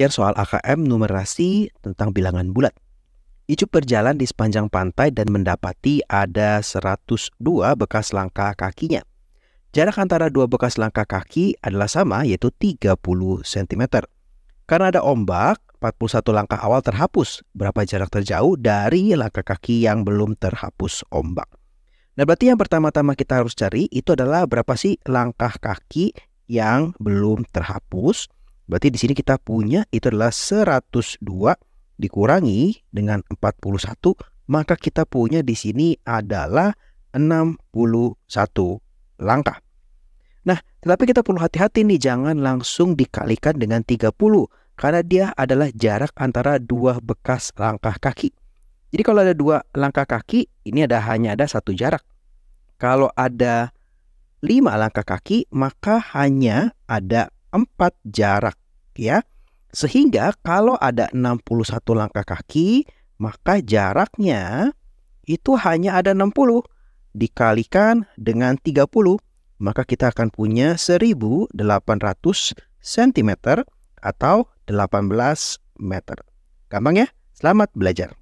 belajar soal AKM numerasi tentang bilangan bulat. Icu berjalan di sepanjang pantai dan mendapati ada 102 bekas langkah kakinya. Jarak antara dua bekas langkah kaki adalah sama yaitu 30 cm. Karena ada ombak, 41 langkah awal terhapus, berapa jarak terjauh dari langkah kaki yang belum terhapus ombak. Nah berarti yang pertama-tama kita harus cari itu adalah berapa sih langkah kaki yang belum terhapus, Berarti di sini kita punya itu adalah 102 dikurangi dengan 41, maka kita punya di sini adalah 61 langkah. Nah, tetapi kita perlu hati-hati nih jangan langsung dikalikan dengan 30 karena dia adalah jarak antara dua bekas langkah kaki. Jadi kalau ada dua langkah kaki, ini ada hanya ada satu jarak. Kalau ada lima langkah kaki, maka hanya ada empat jarak ya. Sehingga kalau ada 61 langkah kaki, maka jaraknya itu hanya ada 60 dikalikan dengan 30, maka kita akan punya 1800 cm atau 18 meter. Gampang ya? Selamat belajar.